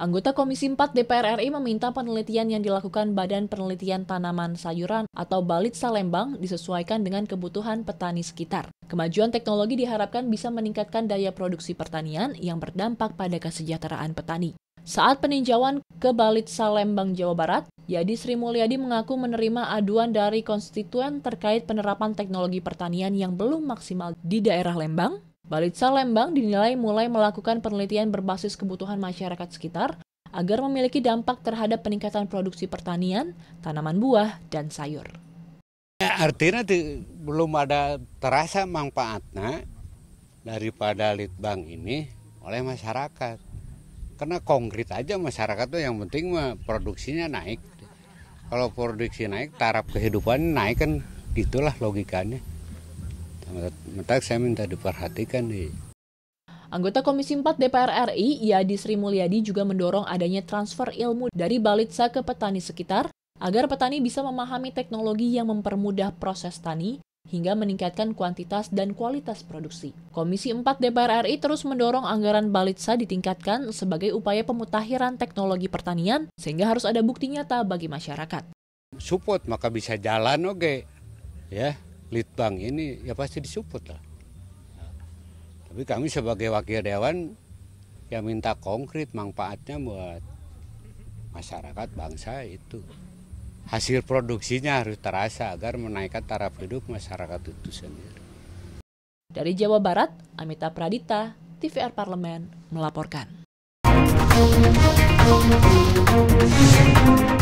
Anggota Komisi 4 DPR RI meminta penelitian yang dilakukan Badan Penelitian Tanaman Sayuran atau Balit Salembang disesuaikan dengan kebutuhan petani sekitar. Kemajuan teknologi diharapkan bisa meningkatkan daya produksi pertanian yang berdampak pada kesejahteraan petani. Saat peninjauan ke Balit Salembang, Jawa Barat, Yadi Sri Mulyadi mengaku menerima aduan dari konstituen terkait penerapan teknologi pertanian yang belum maksimal di daerah Lembang. Balitsa Lembang dinilai mulai melakukan penelitian berbasis kebutuhan masyarakat sekitar agar memiliki dampak terhadap peningkatan produksi pertanian, tanaman buah, dan sayur. Ya, artinya di, belum ada terasa manfaatnya daripada litbang ini oleh masyarakat. Karena konkret aja masyarakat tuh yang penting produksinya naik. Kalau produksi naik, taraf kehidupan naik kan gitulah logikanya. minta saya minta diperhatikan nih. Anggota Komisi 4 DPR RI, Yadi Sri Mulyadi juga mendorong adanya transfer ilmu dari Balitsa ke petani sekitar agar petani bisa memahami teknologi yang mempermudah proses tani hingga meningkatkan kuantitas dan kualitas produksi. Komisi 4 DPR RI terus mendorong anggaran balitsa ditingkatkan sebagai upaya pemutahiran teknologi pertanian sehingga harus ada bukti nyata bagi masyarakat. Support maka bisa jalan oke. Okay. Ya, litbang ini ya pasti disupport lah. Tapi kami sebagai wakil dewan ya minta konkret manfaatnya buat masyarakat bangsa itu hasil produksinya harus terasa agar menaikkan taraf hidup masyarakat itu sendiri. Dari Jawa Barat, Amita Pradita, TVR Parlemen melaporkan.